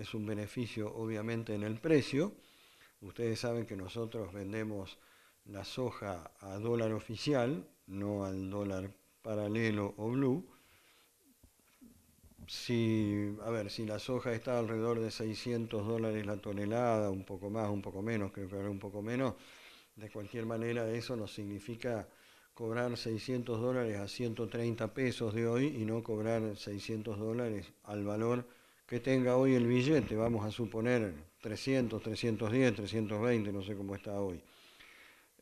Es, un, beneficio obviamente en el precio. Ustedes saben que nosotros vendemos la soja a dólar oficial, no al dólar paralelo o blue. Si, a ver, si la soja está alrededor de 600 dólares la tonelada, un poco más, un poco menos, creo que ahora un poco menos, de cualquier manera eso nos significa cobrar 600 dólares a 130 pesos de hoy y no cobrar 600 dólares al valor que tenga hoy el billete, vamos a suponer 300, 310, 320, no sé cómo está hoy.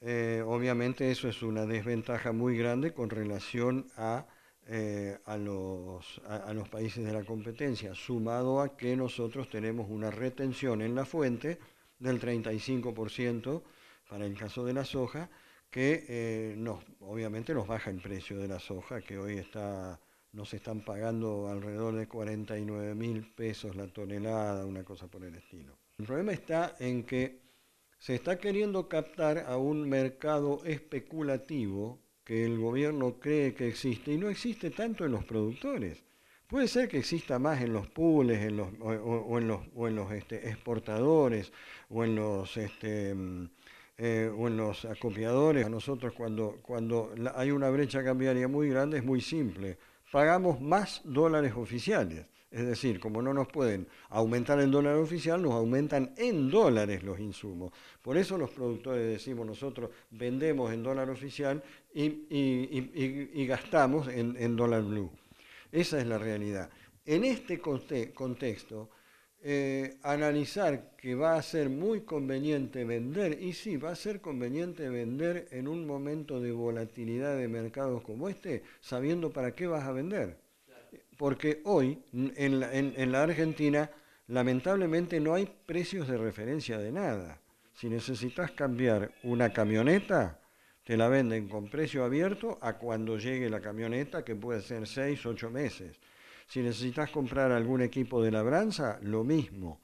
Eh, obviamente eso es una desventaja muy grande con relación a, eh, a, los, a, los, países de la competencia, sumado a que nosotros tenemos una retención en la fuente del 35% para el caso de la soja, que eh, nos, obviamente nos baja el precio de la soja, que hoy está nos están pagando alrededor de 49 mil pesos la tonelada, una cosa por el estilo. El problema está en que se está queriendo captar a un mercado especulativo que el gobierno cree que existe y no existe tanto en los productores. Puede ser que exista más en los pools, o, en los, este, exportadores, o en los, este, mm, eh, en los acopiadores. A nosotros cuando, cuando hay una brecha cambiaria muy grande es muy simple pagamos más dólares oficiales. Es decir, como no nos pueden aumentar en dólar oficial, nos aumentan en dólares los insumos. Por eso los productores decimos nosotros vendemos en dólar oficial y, gastamos en, dólar blue. Esa es la realidad. En este contexto, eh, analizar que va a ser muy conveniente vender, y sí, va a ser conveniente vender en un momento de volatilidad de mercados como este, sabiendo para qué vas a vender. Porque hoy en la, en la Argentina lamentablemente no hay precios de referencia de nada. Si necesitas cambiar una camioneta, te la venden con precio abierto a cuando llegue la camioneta, que puede ser 6, 8 meses. Si necesitas comprar algún equipo de labranza, lo mismo.